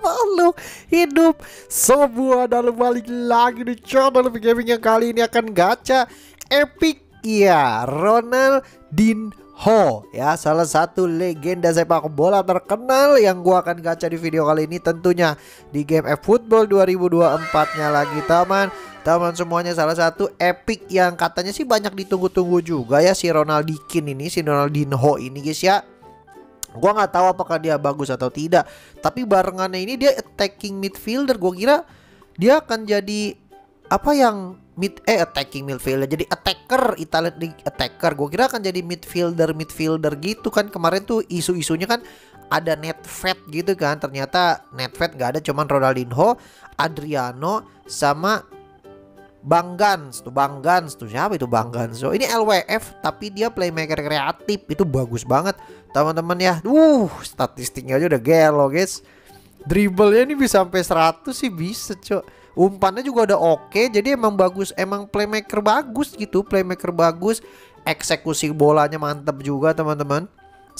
halo hidup semua dan balik lagi di channel gaming yang kali ini akan gacha epic ya Ronaldinho ya salah satu legenda sepak bola terkenal yang gua akan gacha di video kali ini tentunya di game F Football 2024 nya lagi teman Teman semuanya salah satu epic yang katanya sih banyak ditunggu-tunggu juga ya si Ronaldikin ini, si Ronaldinho ini guys ya. Gua nggak tahu apakah dia bagus atau tidak, tapi barengannya ini dia attacking midfielder. Gua kira dia akan jadi apa yang mid eh attacking midfielder jadi attacker Italian League attacker gue kira akan jadi midfielder midfielder gitu kan kemarin tuh isu-isunya kan ada net fat gitu kan ternyata net fat nggak ada cuman Ronaldinho Adriano sama Banggan, Gans Banggan, Bang Gans tuh siapa itu Bang Gans so, ini LWF tapi dia playmaker kreatif itu bagus banget teman-teman ya uh statistiknya aja udah gelo guys dribblenya ini bisa sampai 100 sih bisa cok umpannya juga udah oke okay, jadi emang bagus emang playmaker bagus gitu playmaker bagus eksekusi bolanya mantep juga teman-teman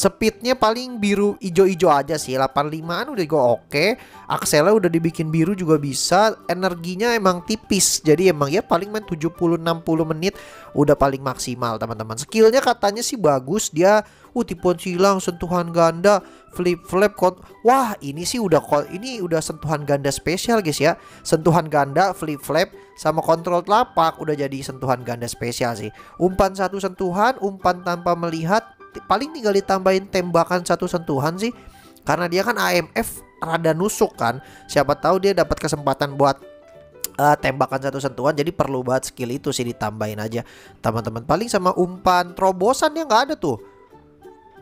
Speednya paling biru ijo-ijo aja sih 85an udah gue oke okay. Akselnya udah dibikin biru juga bisa Energinya emang tipis Jadi emang ya paling main 70-60 menit Udah paling maksimal teman-teman Skillnya katanya sih bagus Dia uh tipuan silang sentuhan ganda Flip flip Wah ini sih udah ini udah sentuhan ganda spesial guys ya Sentuhan ganda flip flip sama kontrol telapak udah jadi sentuhan ganda spesial sih Umpan satu sentuhan umpan tanpa melihat paling tinggal ditambahin tembakan satu sentuhan sih karena dia kan AMF rada nusuk kan siapa tahu dia dapat kesempatan buat uh, tembakan satu sentuhan jadi perlu banget skill itu sih ditambahin aja teman-teman paling sama umpan terobosan ya nggak ada tuh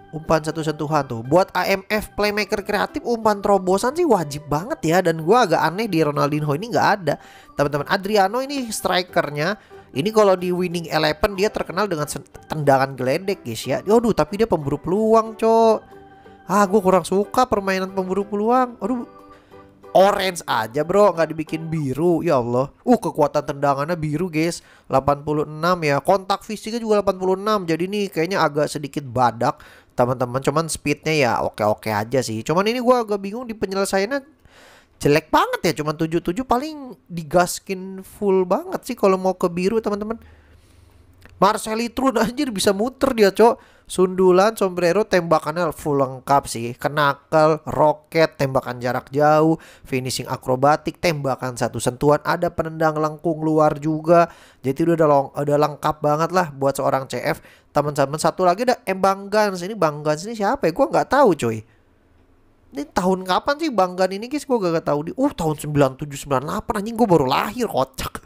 umpan satu sentuhan tuh buat AMF playmaker kreatif umpan terobosan sih wajib banget ya dan gua agak aneh di Ronaldinho ini nggak ada teman-teman Adriano ini strikernya ini kalau di Winning Eleven dia terkenal dengan tendangan geledek guys ya. Aduh tapi dia pemburu peluang cok. Ah gue kurang suka permainan pemburu peluang. Aduh orange aja bro nggak dibikin biru ya Allah. Uh kekuatan tendangannya biru guys 86 ya. Kontak fisiknya juga 86 jadi nih kayaknya agak sedikit badak teman-teman cuman speednya ya oke-oke aja sih. Cuman ini gue agak bingung di penyelesaiannya jelek banget ya cuman 77 paling digaskin full banget sih kalau mau ke biru teman-teman Marceli Trun anjir bisa muter dia cok Sundulan, sombrero, tembakannya full lengkap sih Kenakal, roket, tembakan jarak jauh Finishing akrobatik, tembakan satu sentuhan Ada penendang lengkung luar juga Jadi udah, ada long, udah lengkap banget lah buat seorang CF Teman-teman satu lagi ada Embang Gans Ini Bang ini siapa ya? Gue nggak tahu cuy ini tahun kapan sih banggan ini guys gue gak, gak tahu di uh tahun 97 98 anjing gue baru lahir kocak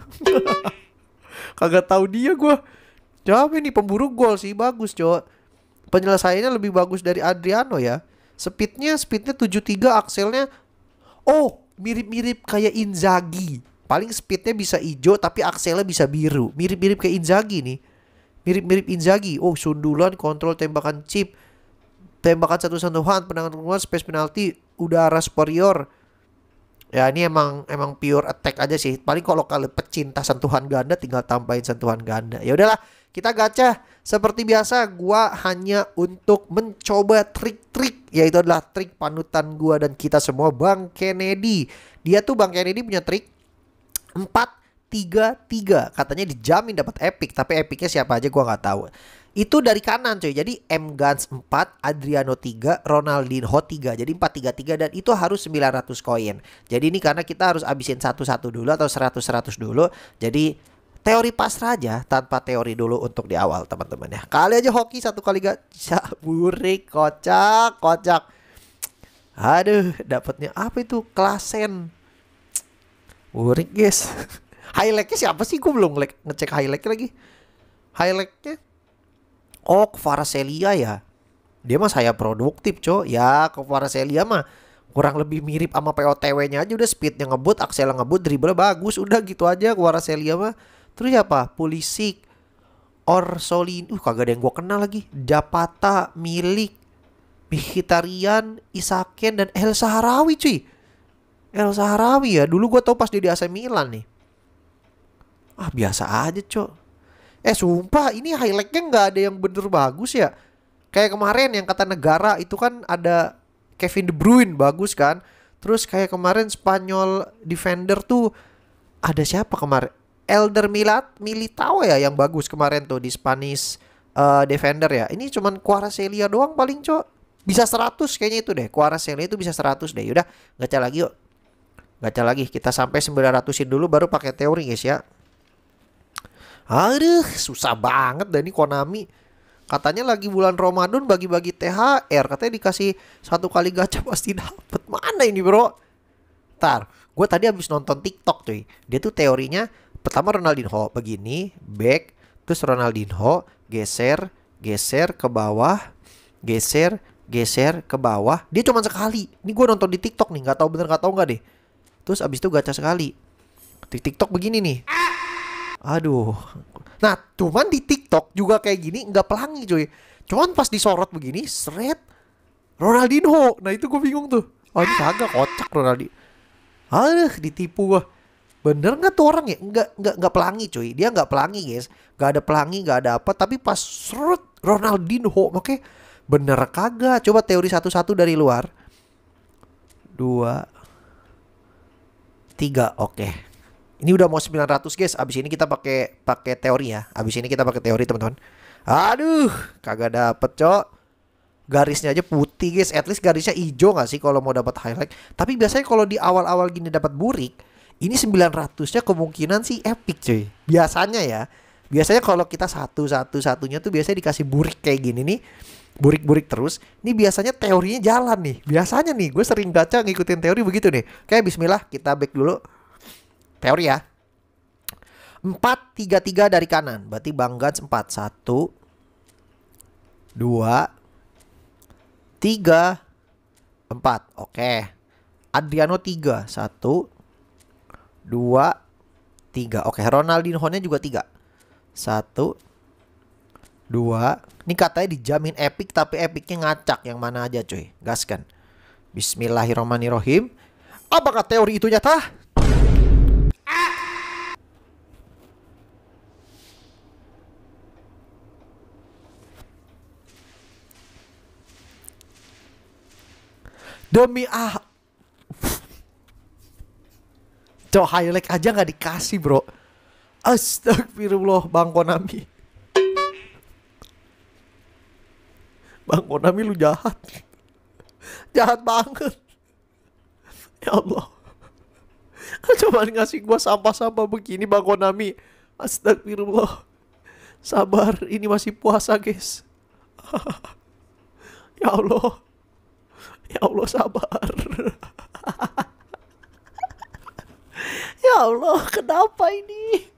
kagak tau dia gue jawab ini pemburu gol sih bagus cowok penyelesaiannya lebih bagus dari Adriano ya speednya speednya 73 akselnya oh mirip-mirip kayak Inzaghi paling speednya bisa hijau tapi akselnya bisa biru mirip-mirip kayak Inzaghi nih mirip-mirip Inzaghi oh sundulan kontrol tembakan chip tembakan satu sentuhan penanganan keluar, space penalti, udara superior. Ya ini emang emang pure attack aja sih. Paling kalau kali pecinta sentuhan ganda tinggal tambahin sentuhan ganda. Ya udahlah, kita gacha. Seperti biasa, gua hanya untuk mencoba trik-trik yaitu adalah trik panutan gua dan kita semua Bang Kennedy. Dia tuh Bang Kennedy punya trik empat tiga tiga katanya dijamin dapat epic tapi epicnya siapa aja gua nggak tahu. Itu dari kanan cuy. Jadi M Guns 4, Adriano 3, Ronaldinho 3. Jadi 433 dan itu harus 900 koin. Jadi ini karena kita harus abisin satu-satu dulu atau 100-100 dulu. Jadi teori pas aja tanpa teori dulu untuk di awal teman-teman ya. Kali aja hoki satu kali gak burik kocak kocak. Aduh, dapatnya apa itu? Klasen. Burik guys. highlightnya siapa sih? Gue belum ngecek highlight lagi. Highlightnya Oh ke Varselia ya Dia mah saya produktif co Ya ke Varselia mah kurang lebih mirip sama POTW-nya aja udah speednya ngebut, Axel ngebut, dribble bagus, udah gitu aja ke Varselia mah. Terus apa? Pulisic, Orsolin, uh kagak ada yang gue kenal lagi. Japata, Milik, Mkhitaryan, Isaken dan El Saharawi cuy. El Saharawi ya, dulu gue tau pas dia di AC Milan nih. Ah biasa aja cok Eh sumpah ini highlightnya nggak ada yang bener bagus ya. Kayak kemarin yang kata negara itu kan ada Kevin De Bruyne bagus kan. Terus kayak kemarin Spanyol defender tuh ada siapa kemarin? Elder Milat Militao ya yang bagus kemarin tuh di Spanish uh, defender ya. Ini cuman Quaraselia doang paling cok. Bisa 100 kayaknya itu deh. Quaraselia itu bisa 100 deh. Yaudah, gacha lagi yuk. Gacha lagi. Kita sampai 900-in dulu baru pakai teori guys ya. Aduh, susah banget dan ini Konami. Katanya lagi bulan Ramadan bagi-bagi THR, katanya dikasih satu kali gacha pasti dapat. Mana ini, Bro? Ntar, gue tadi habis nonton TikTok, cuy. Dia tuh teorinya pertama Ronaldinho begini, back, terus Ronaldinho geser, geser ke bawah, geser, geser ke bawah. Dia cuma sekali. Ini gue nonton di TikTok nih, nggak tahu bener nggak tahu nggak deh. Terus abis itu gacha sekali. Di TikTok begini nih. Aduh. Nah, cuman di TikTok juga kayak gini nggak pelangi cuy. Cuman pas disorot begini, seret Ronaldinho. Nah, itu gue bingung tuh. Oh, ini kagak kocak Ronaldinho. Aduh, ditipu gue. Bener nggak tuh orang ya? Nggak nggak nggak pelangi cuy. Dia nggak pelangi guys. Nggak ada pelangi, nggak ada apa. Tapi pas seret Ronaldinho, makanya bener kagak. Coba teori satu-satu dari luar. Dua, tiga, oke. Okay. Ini udah mau 900 guys. Abis ini kita pakai pakai teori ya. Abis ini kita pakai teori teman-teman. Aduh, kagak dapet cok garisnya aja putih guys at least garisnya hijau nggak sih kalau mau dapat highlight tapi biasanya kalau di awal-awal gini dapat burik ini 900-nya kemungkinan sih epic cuy biasanya ya biasanya kalau kita satu satu satunya tuh biasanya dikasih burik kayak gini nih burik-burik terus ini biasanya teorinya jalan nih biasanya nih gue sering baca ngikutin teori begitu nih kayak Bismillah kita back dulu teori ya. 4 3 3 dari kanan. Berarti Bang Gans 4 1 2 3 4. Oke. Adriano 3 1 2 3. Oke, Ronaldinho-nya juga 3. 1 2 ini katanya dijamin epic tapi epicnya ngacak yang mana aja cuy gaskan Bismillahirrahmanirrahim apakah teori itu nyata demi ah Cok highlight aja nggak dikasih bro Astagfirullah Bang Konami Bang Konami lu jahat Jahat banget Ya Allah Coba ngasih gua sampah-sampah begini Bang Konami Astagfirullah Sabar ini masih puasa guys Ya Allah ya Allah sabar ya Allah kenapa ini